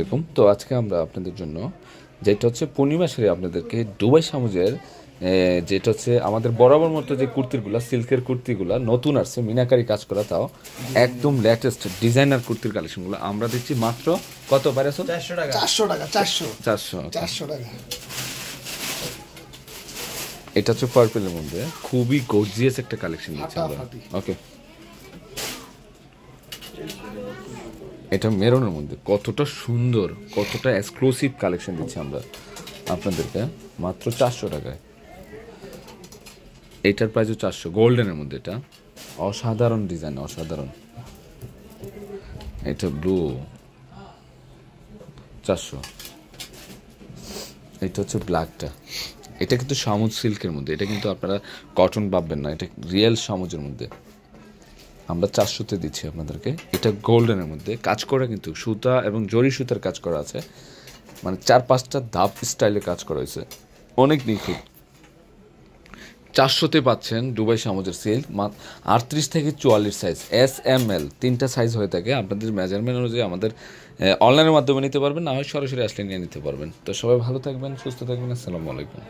এরকম তো আজকে আমরা আপনাদের জন্য যেটা হচ্ছে পূর্ণিমা শাড়ি আপনাদেরকে দুবাই সামুজের যেটা হচ্ছে আমাদের বরাবর মতো যে কুর্তিগুলো সিল্কের কুর্তিগুলো নতুন আসছে মিনাকারি কাজ করা তাও একদম লেটেস্ট ডিজাইনার কুর্তির কালেকশনগুলো আমরা দিচ্ছি মাত্র কত পারে চারশো টাকা চারশো টাকা চারশো চারশো চারশো টাকা এটা হচ্ছে পার্পেলের মধ্যে খুবই গর্জিয়াস একটা কালেকশন ওকে এটা মেরনের মধ্যে কতটা সুন্দর কতটা এক্সক্লুসিভ কালেকশন দিচ্ছি আমরা আপনাদেরকে মাত্র চারশো টাকায় এটার প্রাইসও চারশো গোল্ডেনের মধ্যে এটা অসাধারণ ডিজাইন অসাধারণ এটা ব্লু চারশো এটা হচ্ছে ব্ল্যাকটা এটা কিন্তু সামুজ সিল্কের মধ্যে এটা কিন্তু আপনারা কটন ভাববেন না এটা রিয়েল সামুজের মধ্যে আমরা চারশোতে দিচ্ছি আপনাদেরকে এটা গোল্ডেনের মধ্যে কাজ করা কিন্তু সুতা এবং জরি সুতার কাজ করা আছে মানে চার পাঁচটা ধাপ স্টাইলে কাজ করা হয়েছে অনেক নিখুঁত চারশোতে পাচ্ছেন দুবাই সামুদ্রের সিল্ক আটত্রিশ থেকে চুয়াল্লিশ সাইজ এস এম এল তিনটা সাইজ হয়ে থাকে আপনাদের মেজারমেন্ট অনুযায়ী আমাদের অনলাইনের মাধ্যমে নিতে পারবেন না হয় সরাসরি আসলে নিয়ে নিতে পারবেন তো সবাই ভালো থাকবেন সুস্থ থাকবেন আসসালামু আলাইকুম